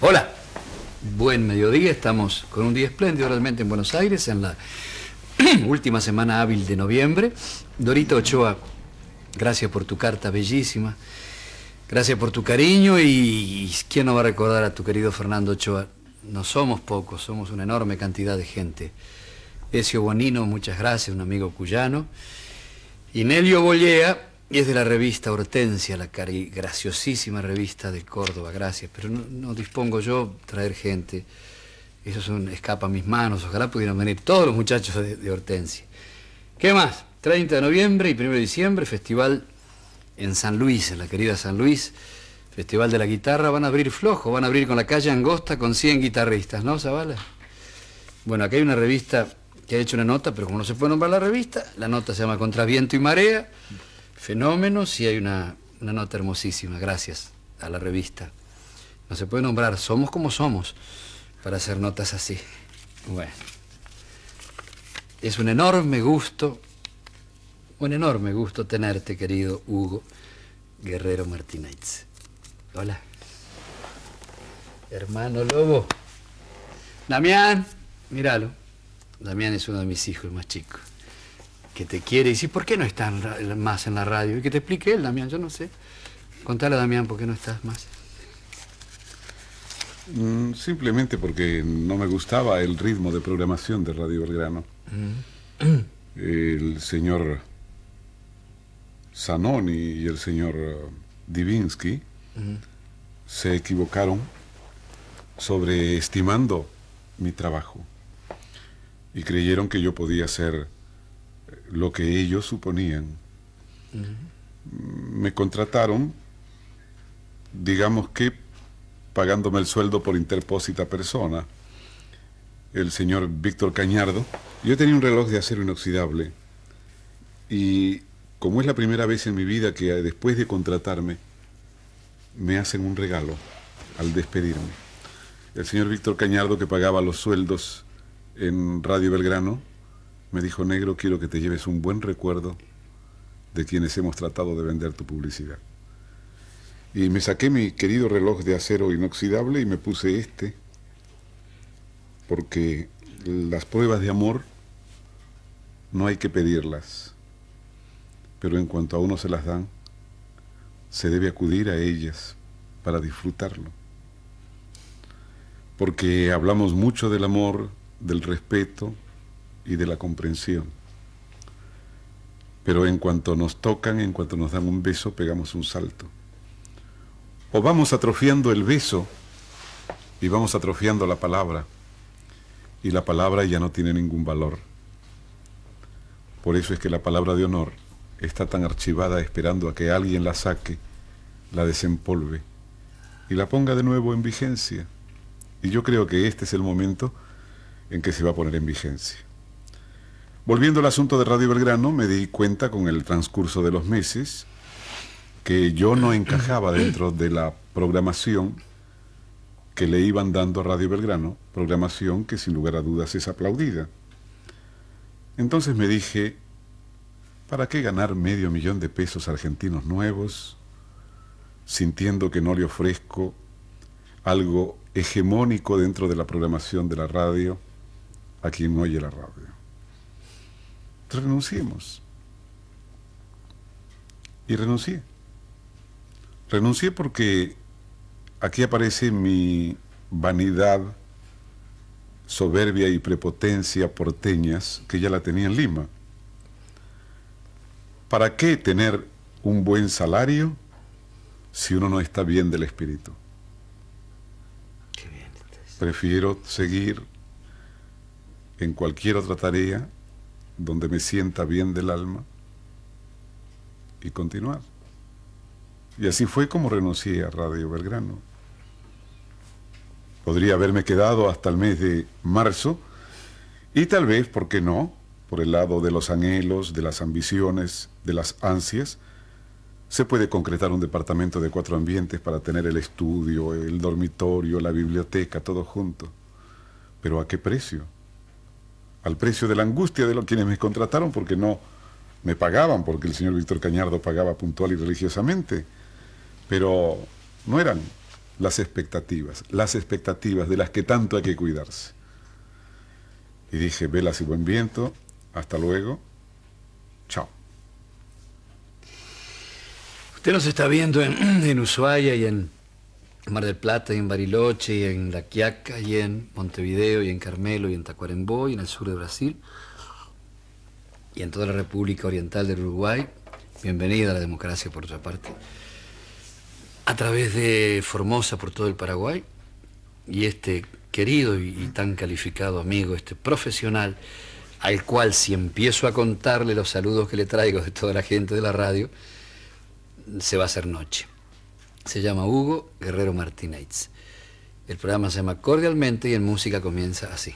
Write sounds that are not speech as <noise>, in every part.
Hola. Buen mediodía, estamos con un día espléndido realmente en Buenos Aires, en la <clears throat> última semana hábil de noviembre. Dorita Ochoa, gracias por tu carta bellísima, gracias por tu cariño y quién no va a recordar a tu querido Fernando Ochoa. No somos pocos, somos una enorme cantidad de gente. Ezio Bonino, muchas gracias, un amigo cuyano. Y Nelio Bollea, y es de la revista Hortensia, la graciosísima revista de Córdoba, gracias. Pero no, dispongo yo traer gente. Eso es un escapa a mis manos. Ojalá pudieran venir todos los muchachos de, Hortensia. ¿Qué más? 30 de noviembre y 1 de diciembre, festival en San Luis, en la querida San Luis. Festival de la Guitarra, van a abrir flojo, van a abrir con la calle angosta con 100 guitarristas, ¿no, Zavala? Bueno, aquí hay una revista que ha hecho una nota, pero como no se puede nombrar la revista, la nota se llama Contra y Marea fenómenos y hay una, una nota hermosísima, gracias a la revista. No se puede nombrar, somos como somos, para hacer notas así. Bueno, es un enorme gusto, un enorme gusto tenerte, querido Hugo Guerrero Martínez. Hola. Hermano Lobo. Damián, míralo. Damián es uno de mis hijos más chicos que te quiere y si ¿por qué no están más en la radio? Y que te explique él, Damián, yo no sé. Contale a Damián por qué no estás más. Mm, simplemente porque no me gustaba el ritmo de programación de Radio Belgrano. Mm. El señor Zanoni y el señor Divinsky mm. se equivocaron sobreestimando mi trabajo y creyeron que yo podía ser lo que ellos suponían. Me contrataron, digamos que pagándome el sueldo por interpósita persona, el señor Víctor Cañardo. Yo tenía un reloj de acero inoxidable y como es la primera vez en mi vida que después de contratarme me hacen un regalo al despedirme. El señor Víctor Cañardo que pagaba los sueldos en Radio Belgrano, me dijo, negro, quiero que te lleves un buen recuerdo de quienes hemos tratado de vender tu publicidad. Y me saqué mi querido reloj de acero inoxidable y me puse este, porque las pruebas de amor no hay que pedirlas, pero en cuanto a uno se las dan, se debe acudir a ellas para disfrutarlo. Porque hablamos mucho del amor, del respeto, y de la comprensión. Pero en cuanto nos tocan, en cuanto nos dan un beso, pegamos un salto. O vamos atrofiando el beso y vamos atrofiando la palabra. Y la palabra ya no tiene ningún valor. Por eso es que la palabra de honor está tan archivada esperando a que alguien la saque, la desempolve y la ponga de nuevo en vigencia. Y yo creo que este es el momento en que se va a poner en vigencia. Volviendo al asunto de Radio Belgrano, me di cuenta con el transcurso de los meses que yo no encajaba dentro de la programación que le iban dando a Radio Belgrano, programación que sin lugar a dudas es aplaudida. Entonces me dije, ¿para qué ganar medio millón de pesos argentinos nuevos sintiendo que no le ofrezco algo hegemónico dentro de la programación de la radio a quien no oye la radio? renunciemos. Y renuncié. Renuncié porque aquí aparece mi vanidad, soberbia y prepotencia porteñas que ya la tenía en Lima. ¿Para qué tener un buen salario si uno no está bien del espíritu? Prefiero seguir en cualquier otra tarea donde me sienta bien del alma y continuar. Y así fue como renuncié a Radio Belgrano. Podría haberme quedado hasta el mes de marzo y tal vez, ¿por qué no?, por el lado de los anhelos, de las ambiciones, de las ansias, se puede concretar un departamento de cuatro ambientes para tener el estudio, el dormitorio, la biblioteca, todo junto. Pero ¿a qué precio? al precio de la angustia de los quienes me contrataron porque no me pagaban, porque el señor Víctor Cañardo pagaba puntual y religiosamente, pero no eran las expectativas, las expectativas de las que tanto hay que cuidarse. Y dije, velas y buen viento, hasta luego, chao. Usted nos está viendo en, <clears throat> en Ushuaia y en Mar del Plata y en Bariloche y en La Quiaca y en Montevideo y en Carmelo y en Tacuarembó y en el sur de Brasil y en toda la República Oriental del Uruguay. Bienvenida a la democracia por otra parte. A través de Formosa por todo el Paraguay y este querido y tan calificado amigo, este profesional, al cual si empiezo a contarle los saludos que le traigo de toda la gente de la radio, se va a hacer noche. Se llama Hugo Guerrero Martínez. El programa se llama Cordialmente y en música comienza así.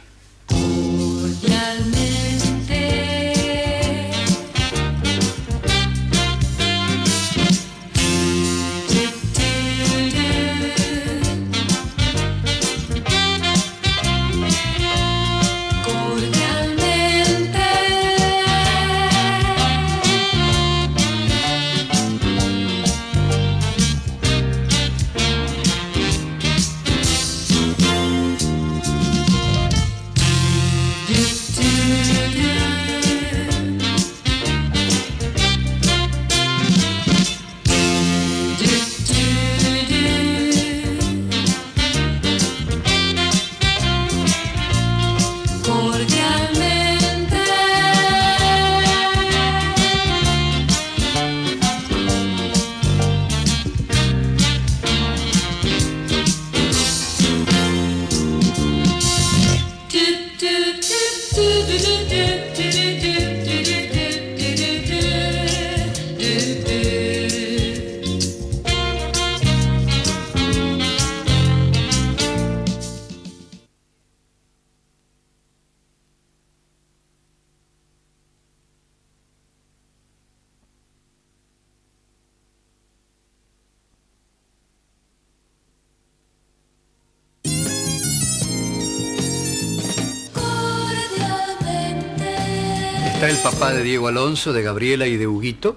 papá de Diego Alonso, de Gabriela y de Huguito.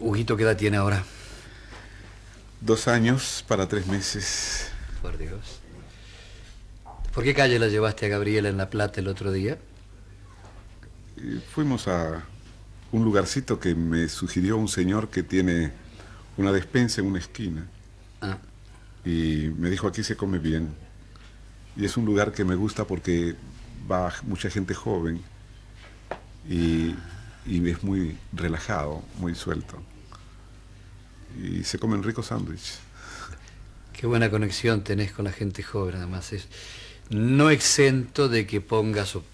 Huguito, ¿qué edad tiene ahora? Dos años para tres meses. Por Dios. ¿Por qué calle la llevaste a Gabriela en La Plata el otro día? Eh, fuimos a un lugarcito que me sugirió un señor que tiene una despensa en una esquina. Ah. Y me dijo, aquí se come bien. Y es un lugar que me gusta porque va mucha gente joven y, es muy relajado, muy suelto. Y se comen rico sándwich. Qué buena conexión tenés con la gente joven, además. Es no exento de que pongas o,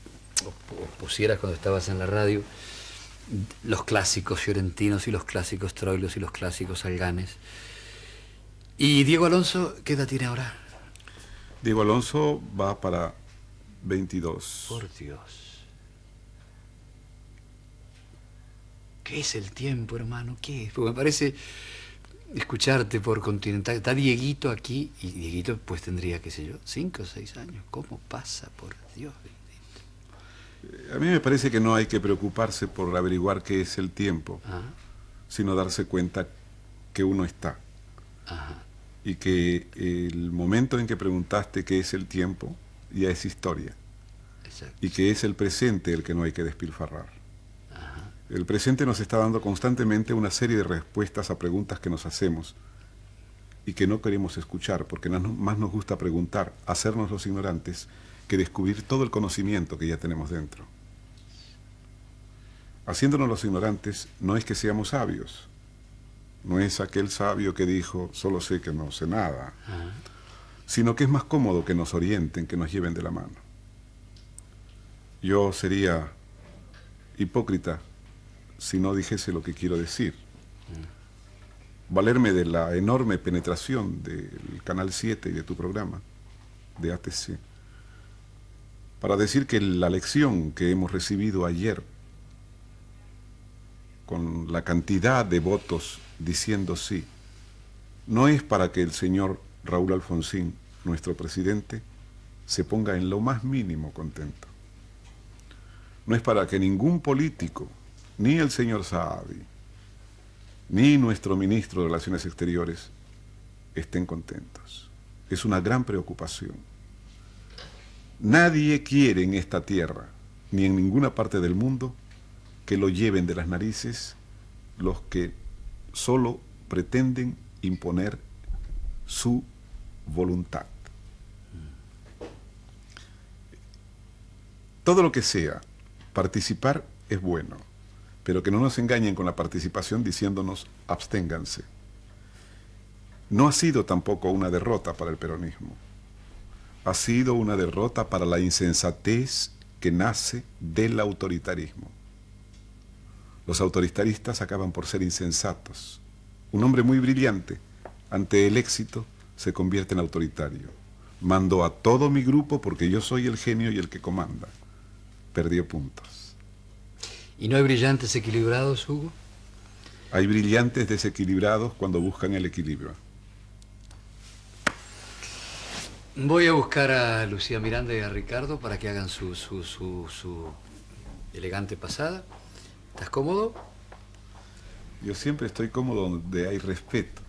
pusieras cuando estabas en la radio los clásicos fiorentinos y los clásicos troilos y los clásicos alganes. ¿Y Diego Alonso qué edad tiene ahora? Diego Alonso va para 22. Por Dios. ¿Qué es el tiempo, hermano? ¿Qué es? Porque me parece escucharte por Continental. Está Dieguito aquí y Dieguito pues tendría, qué sé yo, cinco o seis años. ¿Cómo pasa, por Dios bendito? Eh, a mí me parece que no hay que preocuparse por averiguar qué es el tiempo, sino darse cuenta que uno está. Y que el momento en que preguntaste qué es el tiempo ya es historia. Y que es el presente el que no hay que despilfarrar. El presente nos está dando constantemente una serie de respuestas a preguntas que nos hacemos y que no queremos escuchar, porque más nos gusta preguntar, hacernos los ignorantes, que descubrir todo el conocimiento que ya tenemos dentro. Haciéndonos los ignorantes no es que seamos sabios, no es aquel sabio que dijo, solo sé que no sé nada, ah. sino que es más cómodo que nos orienten, que nos lleven de la mano. Yo sería hipócrita si no dijese lo que quiero decir. Valerme de la enorme penetración del Canal 7 y de tu programa, de ATC, para decir que la lección que hemos recibido ayer, con la cantidad de votos diciendo sí, no es para que el señor Raúl Alfonsín, nuestro presidente, se ponga en lo más mínimo contento. No es para que ningún político ni el señor Saadi, ni nuestro ministro de Relaciones Exteriores estén contentos. Es una gran preocupación. Nadie quiere en esta tierra, ni en ninguna parte del mundo, que lo lleven de las narices los que solo pretenden imponer su voluntad. Todo lo que sea participar es bueno pero que no nos engañen con la participación diciéndonos absténganse. No ha sido tampoco una derrota para el peronismo. Ha sido una derrota para la insensatez que nace del autoritarismo. Los autoritaristas acaban por ser insensatos. Un hombre muy brillante, ante el éxito, se convierte en autoritario. Mando a todo mi grupo porque yo soy el genio y el que comanda. Perdió puntos. ¿Y no hay brillantes equilibrados, Hugo? Hay brillantes desequilibrados cuando buscan el equilibrio. Voy a buscar a Lucía Miranda y a Ricardo para que hagan su, su, su, elegante pasada. ¿Estás cómodo? Yo siempre estoy cómodo donde hay respeto.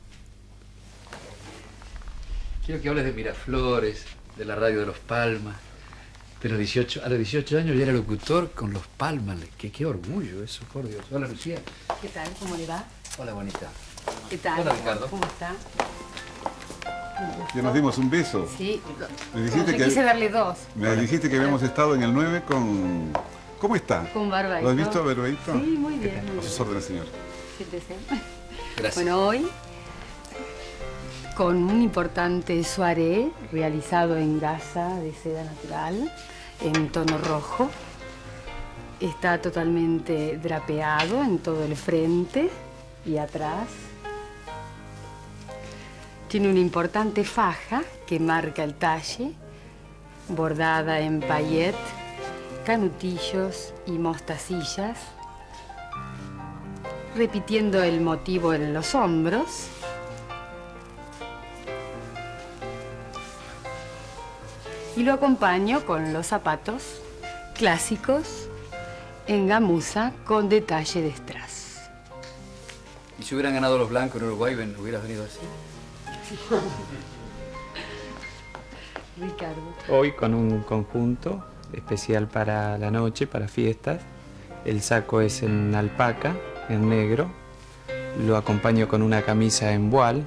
Quiero que hables de Miraflores, de la radio de Los Palmas. Pero a los 18 años ya era locutor con los palmas. Qué, qué orgullo eso, por Dios. Hola, Lucía. ¿Qué tal? ¿Cómo le va? Hola, bonita. ¿Qué tal? Hola, Ricardo. ¿Cómo está? Ya nos dimos un beso. Sí. Me dijiste que, quise darle dos. Me dijiste que habíamos estado en el 9 con... ¿Cómo está? Con Barbaito. ¿Lo has visto, Barbaito? Sí, muy bien. a sus órdenes, señor. Siéntese. Gracias. Bueno, hoy con un importante soiré realizado en gasa de seda natural en tono rojo. Está totalmente drapeado en todo el frente y atrás. Tiene una importante faja que marca el talle, bordada en paillet, canutillos y mostacillas, repitiendo el motivo en los hombros y lo acompaño con los zapatos clásicos en gamuza con detalle de strass. ¿Y si hubieran ganado los blancos en Uruguay, hubieras venido así? <laughs> Ricardo. Hoy con un conjunto especial para la noche, para fiestas. El saco es en alpaca, en negro. Lo acompaño con una camisa en voal,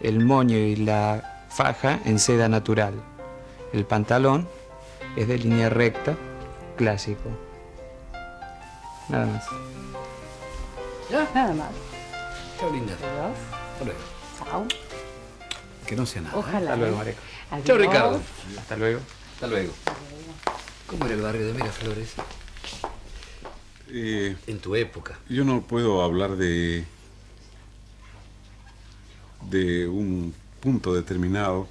el moño y la faja en seda natural. El pantalón es de línea recta, clásico. Nada más. Ya, nada más. Chao, linda. Hasta luego. Chao. Que no sea nada. ¿eh? Ojalá. Hasta luego, ¿eh? Mareco. Chao, Ricardo. Hasta luego. Hasta luego. ¿Cómo era el barrio de Miraflores? Eh, en tu época. Yo no puedo hablar de de un punto determinado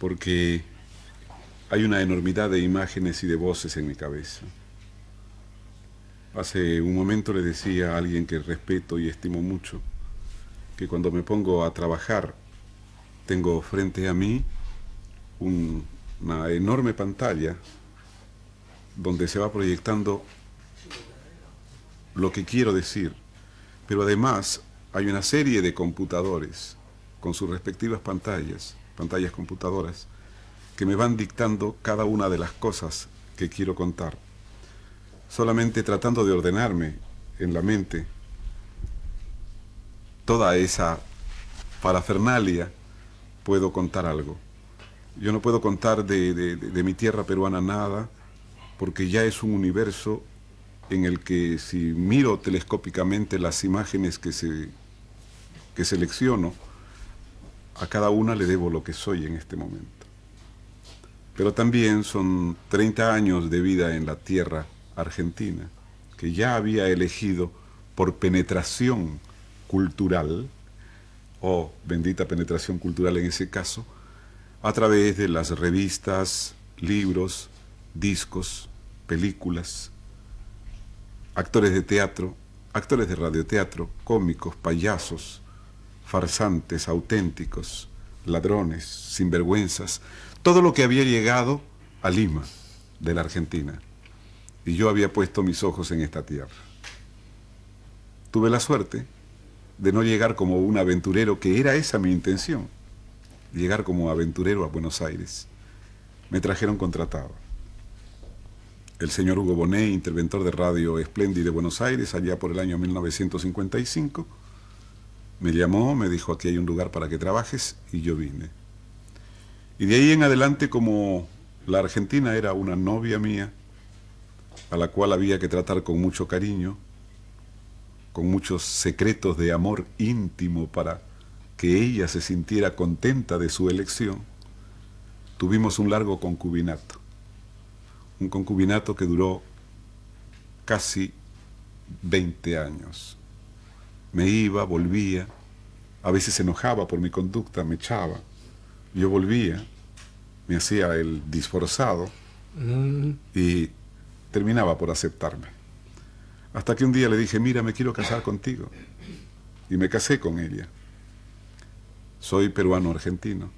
porque hay una enormidad de imágenes y de voces en mi cabeza. Hace un momento le decía a alguien que respeto y estimo mucho, que cuando me pongo a trabajar, tengo frente a mí una enorme pantalla donde se va proyectando lo que quiero decir, pero además hay una serie de computadores con sus respectivas pantallas pantallas computadoras, que me van dictando cada una de las cosas que quiero contar. Solamente tratando de ordenarme en la mente toda esa parafernalia, puedo contar algo. Yo no puedo contar de, mi tierra peruana nada, porque ya es un universo en el que si miro telescópicamente las imágenes que, se, que selecciono, a cada una le debo lo que soy en este momento. Pero también son 30 años de vida en la tierra argentina, que ya había elegido por penetración cultural, o bendita penetración cultural en ese caso, a través de las revistas, libros, discos, películas, actores de teatro, actores de radioteatro, cómicos, payasos, farsantes, auténticos, ladrones, sinvergüenzas, todo lo que había llegado a Lima, de la Argentina. Y yo había puesto mis ojos en esta tierra. Tuve la suerte de no llegar como un aventurero, que era esa mi intención, llegar como aventurero a Buenos Aires. Me trajeron contratado. El señor Hugo Bonet, interventor de Radio Espléndida de Buenos Aires, allá por el año 1955, me llamó, me dijo, aquí hay un lugar para que trabajes y yo vine. Y de ahí en adelante, como la Argentina era una novia mía, a la cual había que tratar con mucho cariño, con muchos secretos de amor íntimo para que ella se sintiera contenta de su elección, tuvimos un largo concubinato. Un concubinato que duró casi 20 años. Me iba, volvía, a veces se enojaba por mi conducta, me echaba. Yo volvía, me hacía el disforzado mm. y terminaba por aceptarme. Hasta que un día le dije, mira, me quiero casar contigo. Y me casé con ella. Soy peruano-argentino.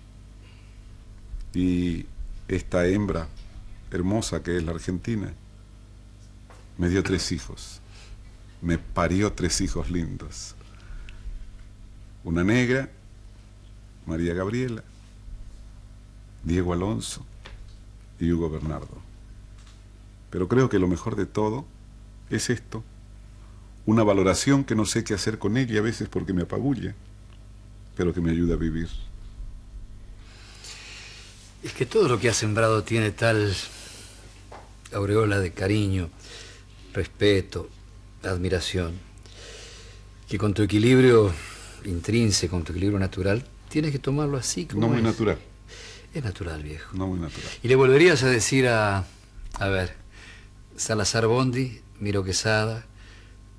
Y esta hembra hermosa que es la Argentina me dio tres hijos me parió tres hijos lindos. Una negra, María Gabriela, Diego Alonso y Hugo Bernardo. Pero creo que lo mejor de todo es esto, una valoración que no sé qué hacer con ella a veces porque me apabulla, pero que me ayuda a vivir. Es que todo lo que ha sembrado tiene tal aureola de cariño, respeto, admiración, que con tu equilibrio intrínseco, con tu equilibrio natural, tienes que tomarlo así como No muy natural. Es natural, viejo. No muy natural. Y le volverías a decir a, a ver, Salazar Bondi, Miro Quesada,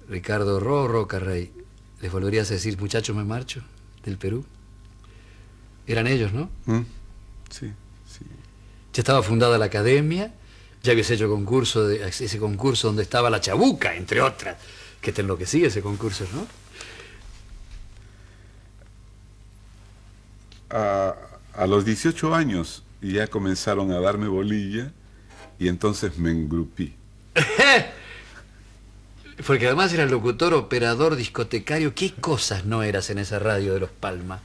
Ricardo Rorro Carrey, ¿les volverías a decir, muchachos, me marcho del Perú? Eran ellos, ¿no? ¿Mm? Sí, sí. Ya estaba fundada la academia, ya habías hecho concurso ese concurso donde estaba la chabuca, entre otras. Que te sigue ese concurso, ¿no? A, a los 18 años ya comenzaron a darme bolilla y entonces me engrupí. <laughs> Porque además era locutor, operador, discotecario. ¿Qué cosas no eras en esa radio de Los Palmas?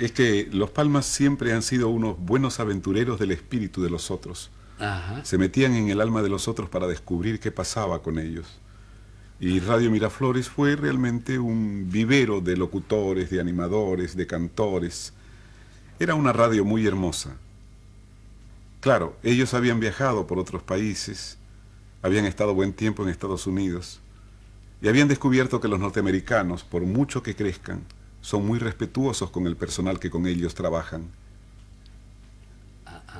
Es que Los Palmas siempre han sido unos buenos aventureros del espíritu de los otros. Se metían en el alma de los otros para descubrir qué pasaba con ellos. Y Radio Miraflores fue realmente un vivero de locutores, de animadores, de cantores. Era una radio muy hermosa. Claro, ellos habían viajado por otros países, habían estado buen tiempo en Estados Unidos y habían descubierto que los norteamericanos, por mucho que crezcan, son muy respetuosos con el personal que con ellos trabajan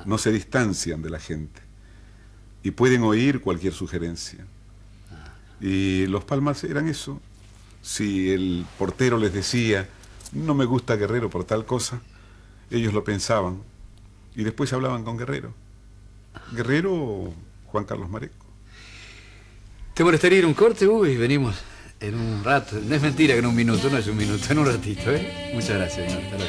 no se distancian de la gente y pueden oír cualquier sugerencia. Y los Palmas eran eso. Si el portero les decía, no me gusta Guerrero por tal cosa, ellos lo pensaban y después hablaban con Guerrero. Guerrero Juan Carlos Mareco. ¿Te molestaría ir un corte, Uy, y venimos en un rato? No es mentira que en un minuto, no es un minuto, en un ratito, ¿eh? Muchas gracias, señor.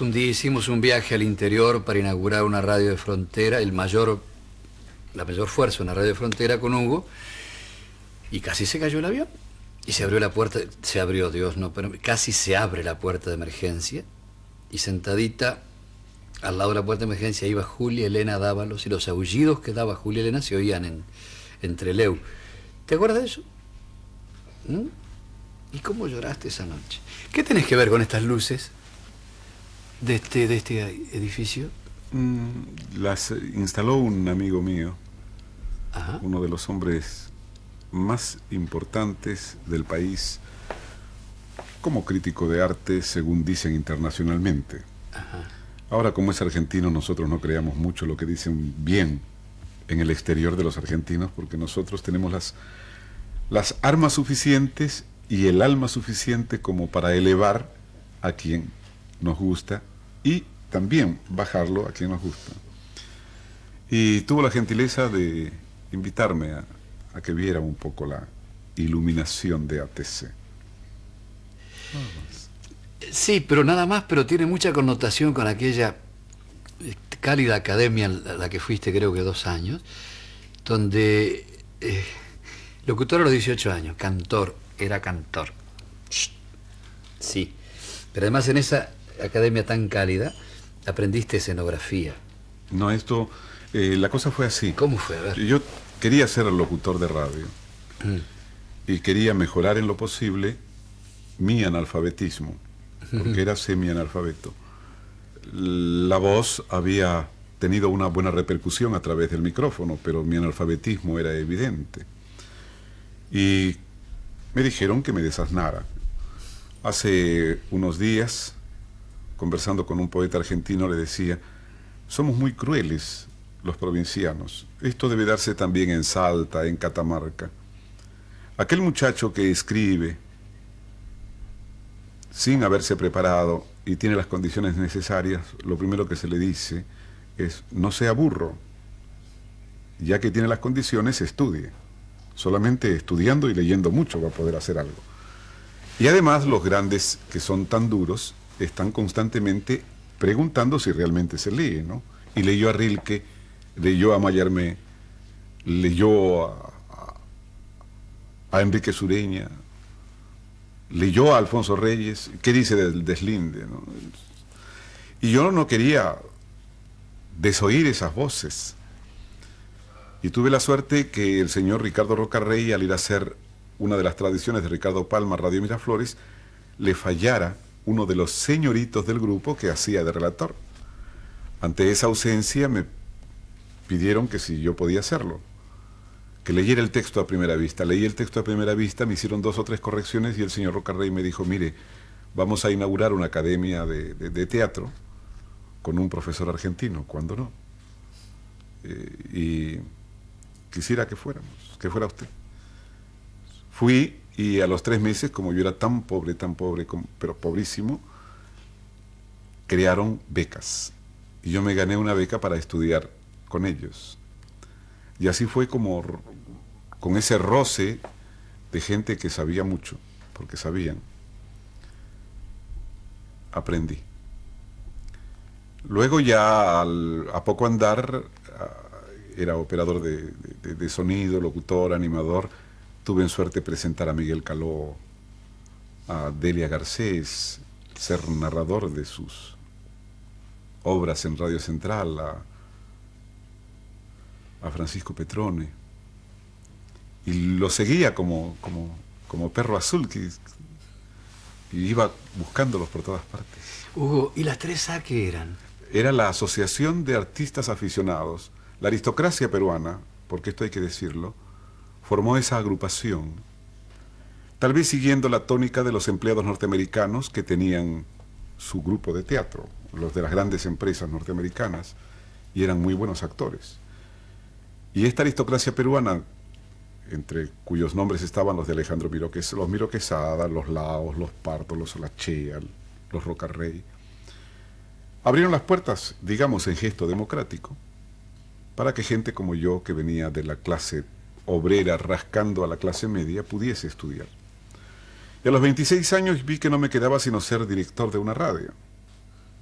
un día hicimos un viaje al interior para inaugurar una radio de frontera, el mayor, la mayor fuerza, una radio de frontera con Hugo, y casi se cayó el avión. Y se abrió la puerta, se abrió, Dios, no, pero casi se abre la puerta de emergencia, y sentadita al lado de la puerta de emergencia iba Julia Elena Dávalos, y los aullidos que daba Julia Elena se oían en, entre Leu. ¿Te acuerdas de eso? ¿Mm? ¿Y cómo lloraste esa noche? ¿Qué tenés que ver con estas luces? de este, de este edificio? Mm, las eh, instaló un amigo mío, uno de los hombres más importantes del país como crítico de arte, según dicen internacionalmente. Ahora, como es argentino, nosotros no creamos mucho lo que dicen bien en el exterior de los argentinos, porque nosotros tenemos las, las armas suficientes y el alma suficiente como para elevar a quien nos gusta y también bajarlo a quien nos gusta. Y tuvo la gentileza de invitarme a, que viera un poco la iluminación de ATC. Sí, pero nada más, pero tiene mucha connotación con aquella eh, cálida academia a la que fuiste creo que dos años, donde eh, locutor a los 18 años, cantor, era cantor. Sí, pero además en esa academia tan cálida, aprendiste escenografía. No, esto, eh, la cosa fue así. ¿Cómo fue? Yo quería ser locutor de radio mm. y quería mejorar en lo posible mi analfabetismo, porque era semi-analfabeto. La voz había tenido una buena repercusión a través del micrófono, pero mi analfabetismo era evidente. Y me dijeron que me desaznara. Hace unos días conversando con un poeta argentino, le decía, somos muy crueles los provincianos. Esto debe darse también en Salta, en Catamarca. Aquel muchacho que escribe sin haberse preparado y tiene las condiciones necesarias, lo primero que se le dice es no sea burro. Ya que tiene las condiciones, estudie. Solamente estudiando y leyendo mucho va a poder hacer algo. Y además los grandes que son tan duros están constantemente preguntando si realmente se lee, ¿no? Y leyó a Rilke, leyó a Mayarmé, leyó a, Enrique Sureña, leyó a Alfonso Reyes, ¿qué dice del deslinde? Y yo no quería desoír esas voces. Y tuve la suerte que el señor Ricardo Rey, al ir a hacer una de las tradiciones de Ricardo Palma, Radio Miraflores, le fallara uno de los señoritos del grupo que hacía de relator. Ante esa ausencia me pidieron que si yo podía hacerlo, que leyera el texto a primera vista. Leí el texto a primera vista, me hicieron dos o tres correcciones y el señor Rocarrey me dijo, mire, vamos a inaugurar una academia de, teatro con un profesor argentino, ¿cuándo no? Eh, y quisiera que fuéramos, que fuera usted. Fui y a los tres meses, como yo era tan pobre, tan pobre, pero pobrísimo, crearon becas. Y yo me gané una beca para estudiar con ellos. Y así fue como con ese roce de gente que sabía mucho, porque sabían, aprendí. Luego ya a poco andar, ah, era operador de sonido, locutor, animador, Tuve en suerte presentar a Miguel Caló, a Delia Garcés, ser narrador de sus obras en Radio Central, a, Francisco Petrone. Y lo seguía como, como, como perro azul que, que, iba buscándolos por todas partes. Hugo, ¿y las tres A qué eran? Era la Asociación de Artistas Aficionados, la aristocracia peruana, porque esto hay que decirlo, formó esa agrupación, tal vez siguiendo la tónica de los empleados norteamericanos que tenían su grupo de teatro, los de las grandes empresas norteamericanas, y eran muy buenos actores. Y esta aristocracia peruana, entre cuyos nombres estaban los de Alejandro Miroques, los Miroquesada, los Laos, los Pardo, los Olachea, los Rocarrey, abrieron las puertas, digamos, en gesto democrático, para que gente como yo, que venía de la clase obrera rascando a la clase media pudiese estudiar. Y a los 26 años vi que no me quedaba sino ser director de una radio,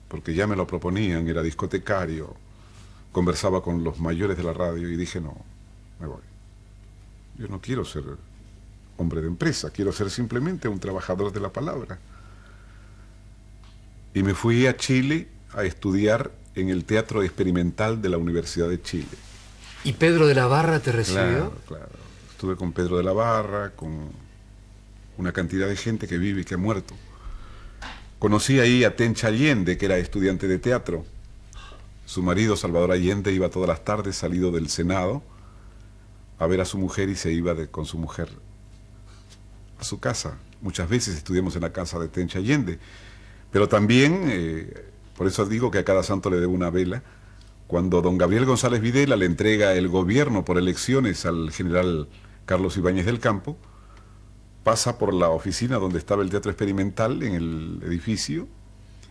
porque ya me lo proponían, era discotecario, conversaba con los mayores de la radio y dije, no, me voy. Yo no quiero ser hombre de empresa, quiero ser simplemente un trabajador de la palabra. Y me fui a Chile a estudiar en el Teatro Experimental de la Universidad de Chile. ¿Y Pedro de la Barra te recibió? Claro, claro. Estuve con Pedro de la Barra, con una cantidad de gente que vive y que ha muerto. Conocí ahí a Tencha Allende, que era estudiante de teatro. Su marido, Salvador Allende, iba todas las tardes salido del Senado a ver a su mujer y se iba con su mujer a su casa. Muchas veces estudiamos en la casa de Tencha Allende. Pero también, eh, por eso digo que a cada santo le debo una vela, cuando don Gabriel González Videla le entrega el gobierno por elecciones al general Carlos Ibáñez del Campo, pasa por la oficina donde estaba el Teatro Experimental en el edificio,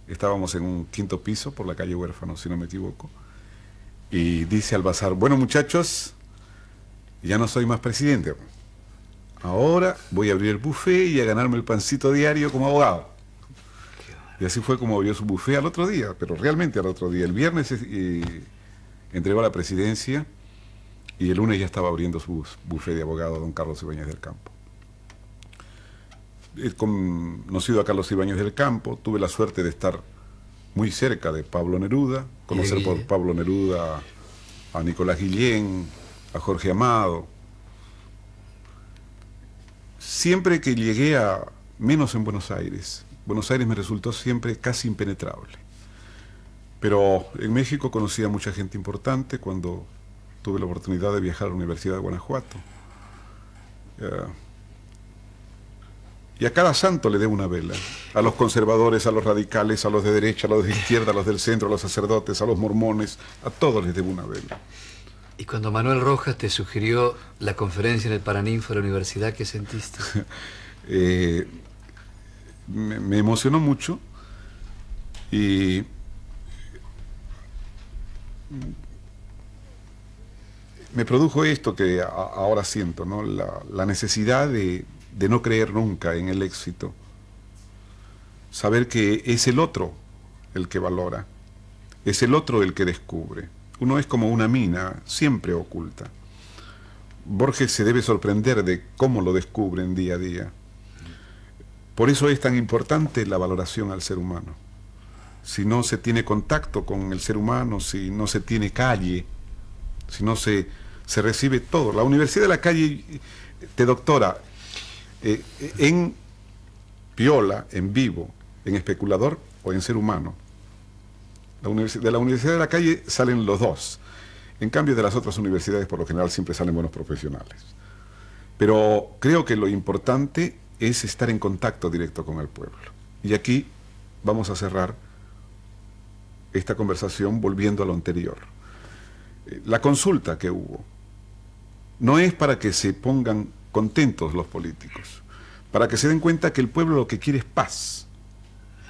estábamos en un quinto piso por la calle Huérfano, si no me equivoco, y dice al bazar, bueno muchachos, ya no soy más presidente, ahora voy a abrir el buffet y a ganarme el pancito diario como abogado. Y así fue como abrió su bufé al otro día, pero realmente al otro día. El viernes entregó eh, entregó la presidencia y el lunes ya estaba abriendo su bufé de abogado don Carlos Ibañez del Campo. He conocido a Carlos Ibañez del Campo, tuve la suerte de estar muy cerca de Pablo Neruda, conocer por Pablo Neruda a Nicolás Guillén, a Jorge Amado. Siempre que llegué a, menos en Buenos Aires, Buenos Aires me resultó siempre casi impenetrable. Pero en México conocí a mucha gente importante cuando tuve la oportunidad de viajar a la Universidad de Guanajuato. Eh, y a cada santo le debo una vela. A los conservadores, a los radicales, a los de derecha, a los de izquierda, a los del centro, a los sacerdotes, a los mormones, a todos les debo una vela. Y cuando Manuel Rojas te sugirió la conferencia en el Paraninfo de la universidad, ¿qué sentiste? <laughs> Eh, me, emocionó mucho y me produjo esto que ahora siento, ¿no? la, necesidad de, de, no creer nunca en el éxito, saber que es el otro el que valora, es el otro el que descubre. Uno es como una mina, siempre oculta. Borges se debe sorprender de cómo lo descubren día a día. Por eso es tan importante la valoración al ser humano. Si no se tiene contacto con el ser humano, si no se tiene calle, si no se, recibe todo. La Universidad de la Calle te doctora eh, eh, en viola, en vivo, en especulador o en ser humano. de la Universidad de la Calle salen los dos. En cambio, de las otras universidades, por lo general, siempre salen buenos profesionales. Pero creo que lo importante es estar en contacto directo con el pueblo. Y aquí vamos a cerrar esta conversación volviendo a lo anterior. Eh, la consulta que hubo no es para que se pongan contentos los políticos, para que se den cuenta que el pueblo lo que quiere es paz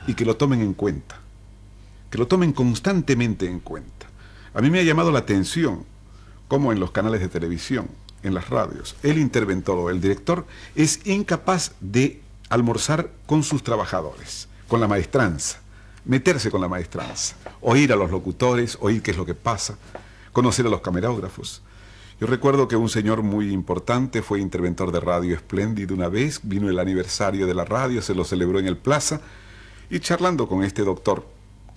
y que lo tomen en cuenta, que lo tomen constantemente en cuenta. A mí me ha llamado la atención, como en los canales de televisión, en las radios, el interventor o el director es incapaz de almorzar con sus trabajadores, con la maestranza, meterse con la maestranza, oír a los locutores, oír qué es lo que pasa, conocer a los camerógrafos... Yo recuerdo que un señor muy importante fue interventor de Radio Espléndido una vez, vino el aniversario de la radio, se lo celebró en el Plaza, y charlando con este doctor,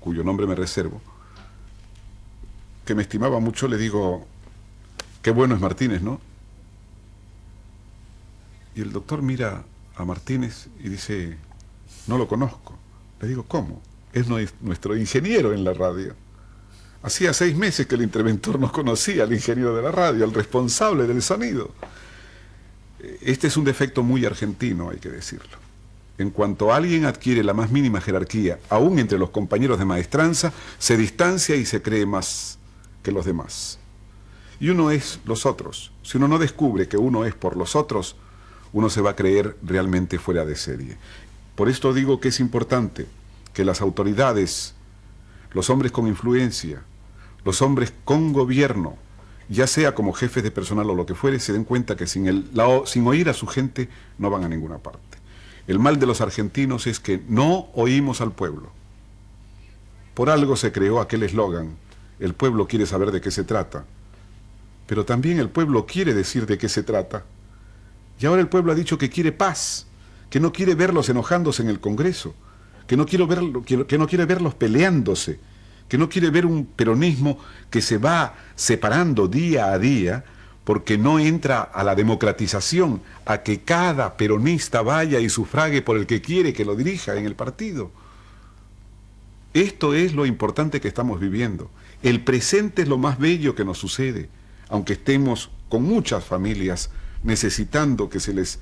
cuyo nombre me reservo, que me estimaba mucho, le digo, qué bueno es Martínez, ¿no? Y el doctor mira a Martínez y dice, no lo conozco. Le digo, ¿cómo? Es nuestro ingeniero en la radio. Hacía seis meses que el interventor nos conocía, al ingeniero de la radio, al responsable del sonido. Este es un defecto muy argentino, hay que decirlo. En cuanto alguien adquiere la más mínima jerarquía, aún entre los compañeros de maestranza, se distancia y se cree más que los demás. Y uno es los otros. Si uno no descubre que uno es por los otros, uno se va a creer realmente fuera de serie. Por esto digo que es importante que las autoridades, los hombres con influencia, los hombres con gobierno, ya sea como jefes de personal o lo que fuere, se den cuenta que sin, el, sin oír a su gente no van a ninguna parte. El mal de los argentinos es que no oímos al pueblo. Por algo se creó aquel eslogan, el pueblo quiere saber de qué se trata, pero también el pueblo quiere decir de qué se trata. Y ahora el pueblo ha dicho que quiere paz, que no quiere verlos enojándose en el Congreso, que no, que no quiere verlos peleándose, que no quiere ver un peronismo que se va separando día a día porque no entra a la democratización, a que cada peronista vaya y sufrague por el que quiere que lo dirija en el partido. Esto es lo importante que estamos viviendo. El presente es lo más bello que nos sucede, aunque estemos con muchas familias necesitando que se les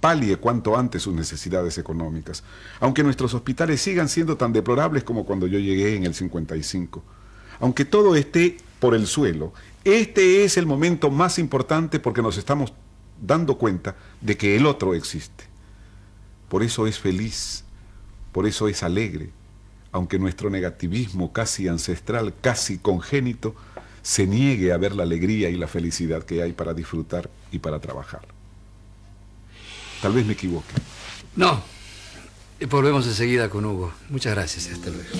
palie cuanto antes sus necesidades económicas, aunque nuestros hospitales sigan siendo tan deplorables como cuando yo llegué en el 55. Aunque todo esté por el suelo, este es el momento más importante porque nos estamos dando cuenta de que el otro existe. Por eso es feliz, por eso es alegre, aunque nuestro negativismo casi ancestral, casi congénito, se niegue a ver la alegría y la felicidad que hay para disfrutar y para trabajar. Tal vez me equivoque. No. Volvemos enseguida con Hugo. Muchas gracias. Hasta luego.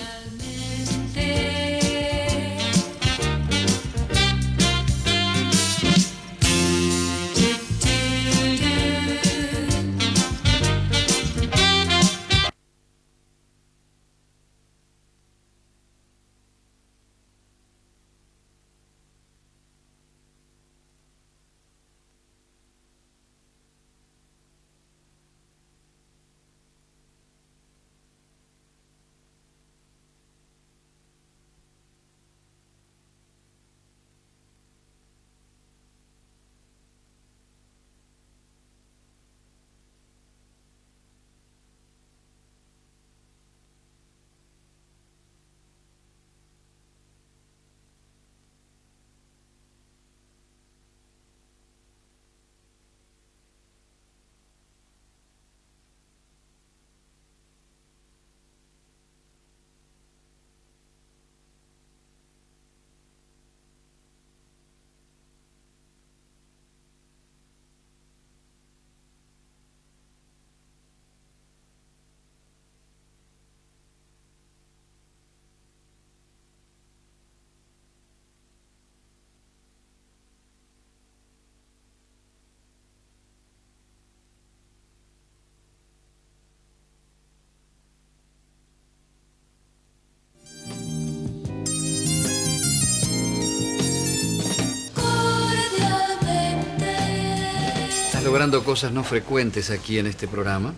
cosas no frecuentes aquí en este programa.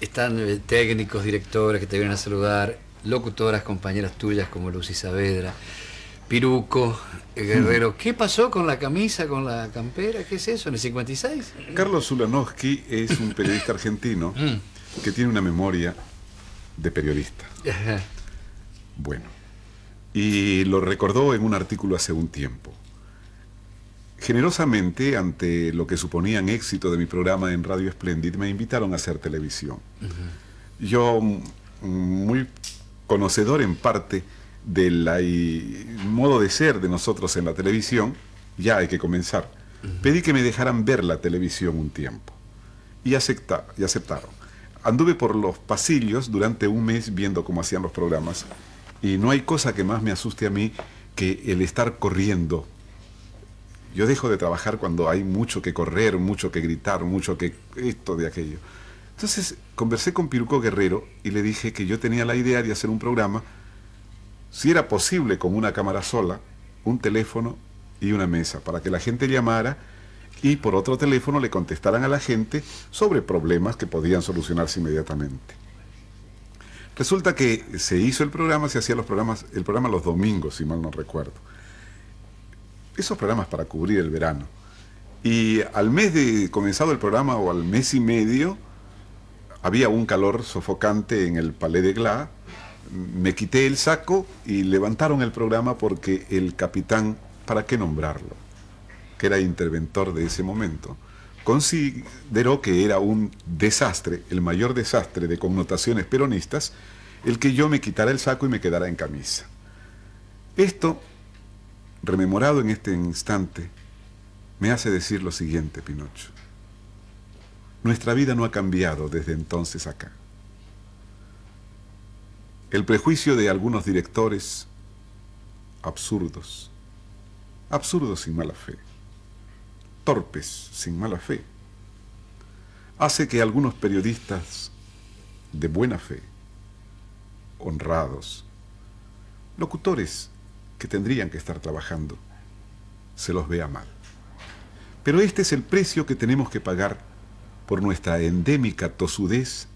Están eh, técnicos, directores que te vienen a saludar, locutoras, compañeras tuyas como Lucy Saavedra, Piruco, eh, mm. Guerrero. ¿Qué pasó con la camisa, con la campera? ¿Qué es eso? ¿En el 56? Carlos Zulanowski es un periodista argentino mm. que tiene una memoria de periodista. Bueno. Y lo recordó en un artículo hace un tiempo. Generosamente, ante lo que suponían éxito de mi programa en Radio Splendid, me invitaron a hacer televisión. Yo, muy conocedor en parte del modo de ser de nosotros en la televisión, ya hay que comenzar. Pedí que me dejaran ver la televisión un tiempo y aceptaron. Anduve por los pasillos durante un mes viendo cómo hacían los programas y no hay cosa que más me asuste a mí que el estar corriendo yo dejo de trabajar cuando hay mucho que correr, mucho que gritar, mucho que esto, de aquello. Entonces conversé con Piruco Guerrero y le dije que yo tenía la idea de hacer un programa, si era posible, con una cámara sola, un teléfono y una mesa, para que la gente llamara y por otro teléfono le contestaran a la gente sobre problemas que podían solucionarse inmediatamente. Resulta que se hizo el programa, se hacía los programas, el programa los domingos, si mal no recuerdo esos programas para cubrir el verano. Y al mes de comenzado el programa o al mes y medio, había un calor sofocante en el Palais de Glas. Me quité el saco y levantaron el programa porque el capitán, ¿para qué nombrarlo? Que era interventor de ese momento, consideró que era un desastre, el mayor desastre de connotaciones peronistas, el que yo me quitara el saco y me quedara en camisa. Esto rememorado en este instante, me hace decir lo siguiente, Pinocho. Nuestra vida no ha cambiado desde entonces acá. El prejuicio de algunos directores absurdos, absurdos sin mala fe, torpes sin mala fe, hace que algunos periodistas de buena fe, honrados, locutores que tendrían que estar trabajando, se los vea mal. Pero este es el precio que tenemos que pagar por nuestra endémica tosudez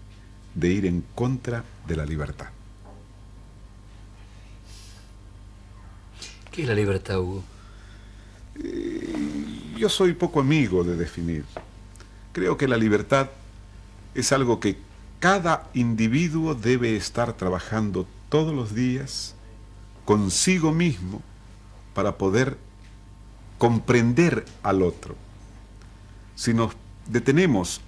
de ir en contra de la libertad. ¿Qué es la libertad, Hugo? Eh, yo soy poco amigo de definir. Creo que la libertad es algo que cada individuo debe estar trabajando todos los días consigo mismo para poder comprender al otro. Si nos detenemos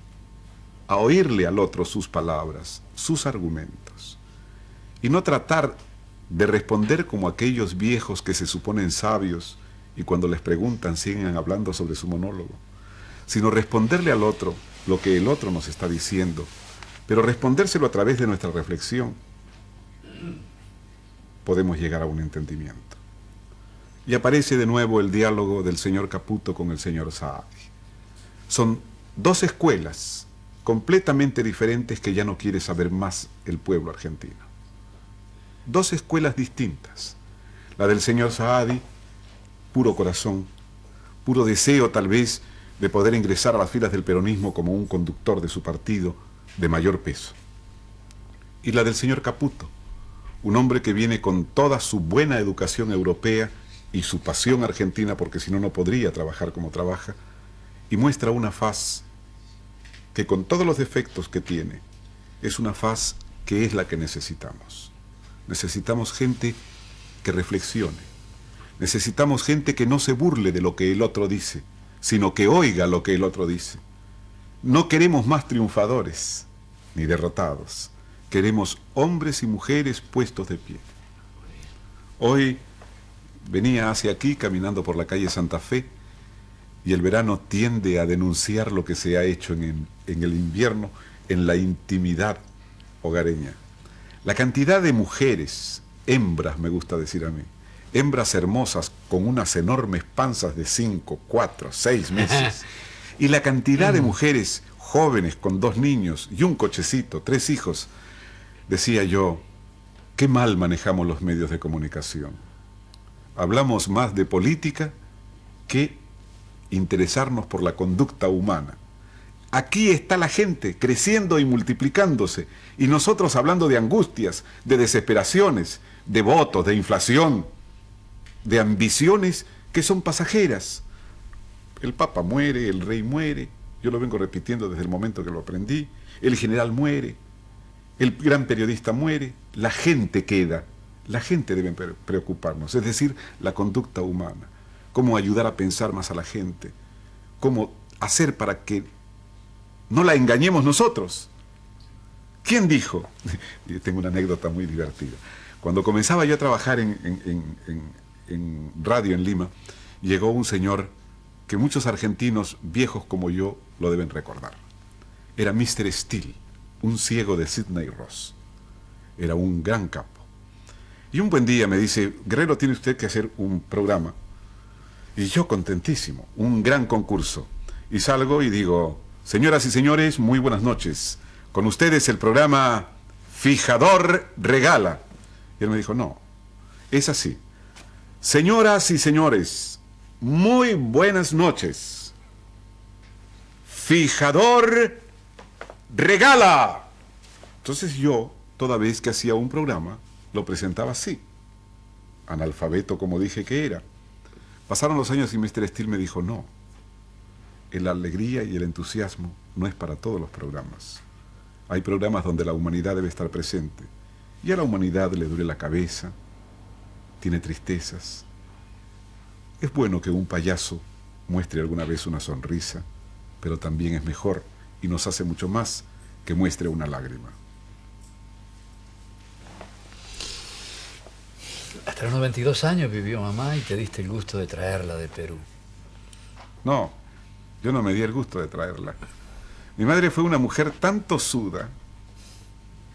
a oírle al otro sus palabras, sus argumentos, y no tratar de responder como aquellos viejos que se suponen sabios y cuando les preguntan siguen hablando sobre su monólogo, sino responderle al otro lo que el otro nos está diciendo, pero respondérselo a través de nuestra reflexión, podemos llegar a un entendimiento. Y aparece de nuevo el diálogo del señor Caputo con el señor Saadi. Son dos escuelas completamente diferentes que ya no quiere saber más el pueblo argentino. Dos escuelas distintas. La del señor Saadi, puro corazón, puro deseo tal vez de poder ingresar a las filas del peronismo como un conductor de su partido de mayor peso. Y la del señor Caputo, un hombre que viene con toda su buena educación europea y su pasión argentina, porque si no, no podría trabajar como trabaja, y muestra una faz que con todos los defectos que tiene, es una faz que es la que necesitamos. Necesitamos gente que reflexione. Necesitamos gente que no se burle de lo que el otro dice, sino que oiga lo que el otro dice. No queremos más triunfadores ni derrotados. Queremos hombres y mujeres puestos de pie. Hoy venía hacia aquí caminando por la calle Santa Fe y el verano tiende a denunciar lo que se ha hecho en, el invierno, en la intimidad hogareña. La cantidad de mujeres, hembras me gusta decir a mí, hembras hermosas con unas enormes panzas de 5, 4, 6 meses, <laughs> y la cantidad de mm. mujeres jóvenes con dos niños y un cochecito, tres hijos, Decía yo, qué mal manejamos los medios de comunicación. Hablamos más de política que interesarnos por la conducta humana. Aquí está la gente creciendo y multiplicándose y nosotros hablando de angustias, de desesperaciones, de votos, de inflación, de ambiciones que son pasajeras. El Papa muere, el rey muere, yo lo vengo repitiendo desde el momento que lo aprendí, el general muere, el gran periodista muere, la gente queda, la gente debe preocuparnos, es decir, la conducta humana, cómo ayudar a pensar más a la gente, cómo hacer para que no la engañemos nosotros. ¿Quién dijo? <laughs> tengo una anécdota muy divertida. Cuando comenzaba yo a trabajar en, en radio en Lima, llegó un señor que muchos argentinos viejos como yo lo deben recordar. Era Mr. Steele un ciego de Sidney Ross. Era un gran capo. Y un buen día me dice, Guerrero, tiene usted que hacer un programa. Y yo contentísimo, un gran concurso. Y salgo y digo, señoras y señores, muy buenas noches. Con ustedes el programa Fijador Regala. Y él me dijo, no, es así. Señoras y señores, muy buenas noches. Fijador regala. Entonces yo, toda vez que hacía un programa, lo presentaba así, analfabeto como dije que era. Pasaron los años y Mr. Steel me dijo, no, la alegría y el entusiasmo no es para todos los programas. Hay programas donde la humanidad debe estar presente. Y a la humanidad le duele la cabeza, tiene tristezas. Es bueno que un payaso muestre alguna vez una sonrisa, pero también es mejor y nos hace mucho más que muestre una lágrima. Hasta los 92 años vivió mamá y te diste el gusto de traerla de Perú. No, yo no me di el gusto de traerla. Mi madre fue una mujer tan tosuda,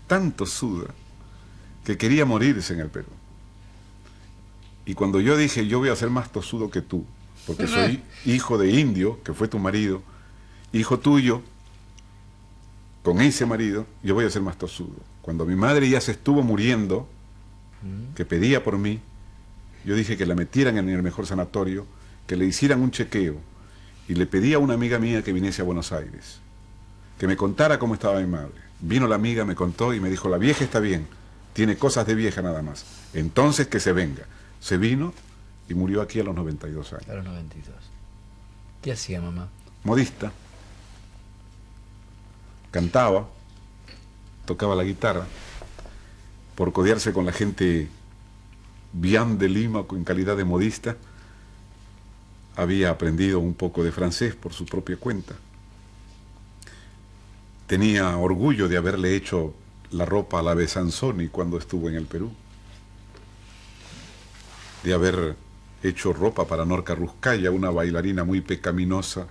tan tosuda, que quería morirse en el Perú. Y cuando yo dije, yo voy a ser más tosudo que tú, porque <laughs> soy hijo de indio, que fue tu marido, hijo tuyo, con ese marido, yo voy a ser más tozudo. Cuando mi madre ya se estuvo muriendo, mm. que pedía por mí, yo dije que la metieran en el mejor sanatorio, que le hicieran un chequeo, y le pedí a una amiga mía que viniese a Buenos Aires, que me contara cómo estaba mi madre. Vino la amiga, me contó y me dijo, la vieja está bien, tiene cosas de vieja nada más. Entonces que se venga. Se vino y murió aquí a los 92 años. A los 92. ¿Qué hacía mamá? Modista cantaba, tocaba la guitarra, por codearse con la gente bien de Lima en calidad de modista, había aprendido un poco de francés por su propia cuenta. Tenía orgullo de haberle hecho la ropa a la Besanzoni cuando estuvo en el Perú, de haber hecho ropa para Norca Ruscaya, una bailarina muy pecaminosa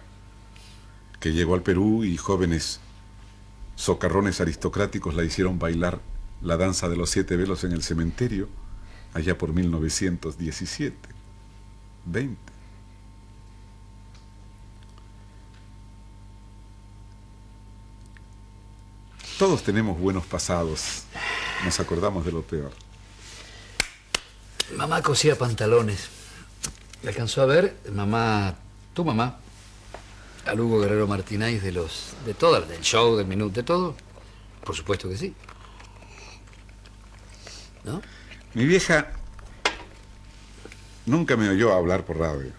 que llegó al Perú y jóvenes socarrones aristocráticos la hicieron bailar la danza de los siete velos en el cementerio allá por 1917, 20. Todos tenemos buenos pasados, nos acordamos de lo peor. Mamá cosía pantalones. Le alcanzó a ver? Mamá, tu mamá, a Guerrero Martínez de los. de todas, del show, del minuto, de todo? Por supuesto que sí. ¿No? Mi vieja nunca me oyó hablar por radio.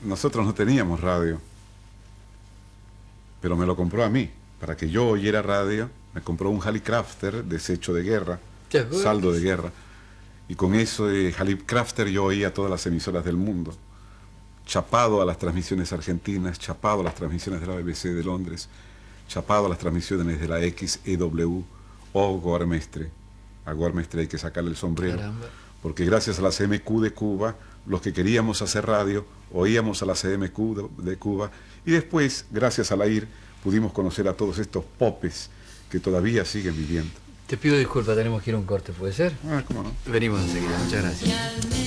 Nosotros no teníamos radio. Pero me lo compró a mí. Para que yo oyera radio, me compró un Halicrafter, desecho de guerra, saldo de guerra. Y con eso de Halicrafter yo oía todas las emisoras del mundo chapado a las transmisiones argentinas, chapado a las transmisiones de la BBC de Londres, chapado a las transmisiones de la XEW o Guarmestre. A Guarmestre hay que sacarle el sombrero, porque gracias a la CMQ de Cuba, los que queríamos hacer radio, oíamos a la CMQ de Cuba, y después, gracias a la IR, pudimos conocer a todos estos popes que todavía siguen viviendo. Te pido disculpas, tenemos que ir a un corte, ¿puede ser? Ah, cómo no. Venimos enseguida, muchas gracias.